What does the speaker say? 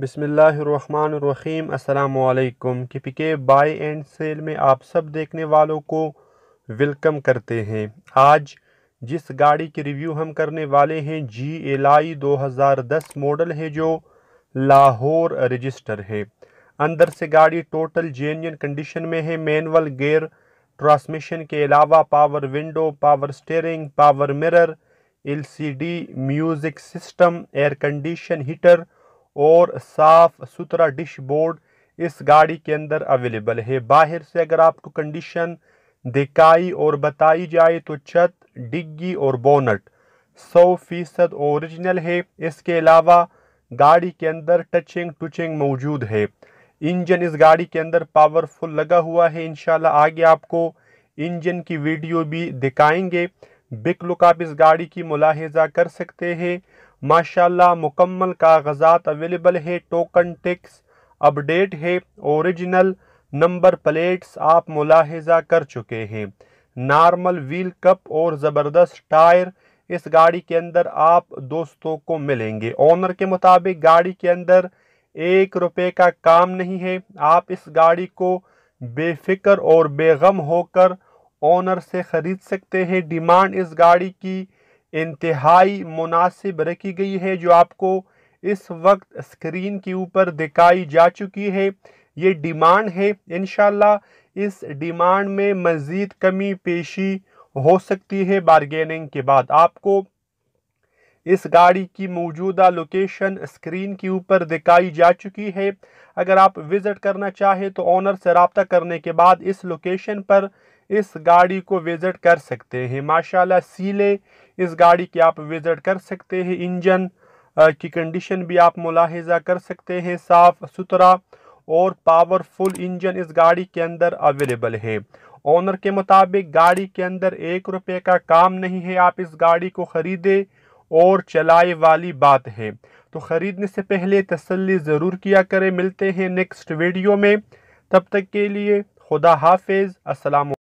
बिसमीम अल्लाम के बाई एंड सेल में आप सब देखने वालों को वेलकम करते हैं आज जिस गाड़ी की रिव्यू हम करने वाले हैं जी एल आई दो हज़ार दस मॉडल है जो लाहौर रजिस्टर है अंदर से गाड़ी टोटल जेन्यन कंडीशन में है मैनुअल गेयर ट्रांसमिशन के अलावा power window power steering power mirror डी music system air condition heater और साफ़ सुथरा डिश बोर्ड इस गाड़ी के अंदर अवेलेबल है बाहर से अगर आपको कंडीशन दिखाई और बताई जाए तो छत डिग्गी और बोनट सौ फीसद औरिजिनल है इसके अलावा गाड़ी के अंदर टचिंग टुचिंग मौजूद है इंजन इस गाड़ी के अंदर पावरफुल लगा हुआ है इन आगे आपको इंजन की वीडियो भी दिखाएंगे बिक लुक आप इस गाड़ी की मुलाहजा कर सकते हैं माशाल्लाह मुकम्मल कागजात अवेलेबल है टोकन टिक्स अपडेट है ओरिजिनल नंबर प्लेट्स आप मुलाहजा कर चुके हैं नॉर्मल व्हील कप और ज़बरदस्त टायर इस गाड़ी के अंदर आप दोस्तों को मिलेंगे ऑनर के मुताबिक गाड़ी के अंदर एक रुपए का काम नहीं है आप इस गाड़ी को बेफिक्र और बेगम होकर ओनर से ख़रीद सकते हैं डिमांड इस गाड़ी की इंतहाई मुनासिब रखी गई है जो आपको इस वक्त स्क्रीन के ऊपर दिखाई जा चुकी है ये डिमांड है इन इस डिमांड में मज़ीद कमी पेशी हो सकती है बारगेनिंग के बाद आपको इस गाड़ी की मौजूदा लोकेशन स्क्रीन के ऊपर दिखाई जा चुकी है अगर आप विज़िट करना चाहें तो ऑनर से रबता करने के बाद इस लोकेशन पर इस गाड़ी को विज़िट कर सकते हैं माशाल्लाह सीले इस गाड़ी की आप विज़िट कर सकते हैं इंजन की कंडीशन भी आप मुलाहजा कर सकते हैं साफ़ सुथरा और पावरफुल इंजन इस गाड़ी के अंदर अवेलेबल है ऑनर के मुताबिक गाड़ी के अंदर एक रुपये का काम नहीं है आप इस गाड़ी को ख़रीदें और चलाए वाली बात है तो ख़रीदने से पहले तसल्ली ज़रूर किया करें मिलते हैं नेक्स्ट वीडियो में तब तक के लिए खुदा हाफिज़ असलम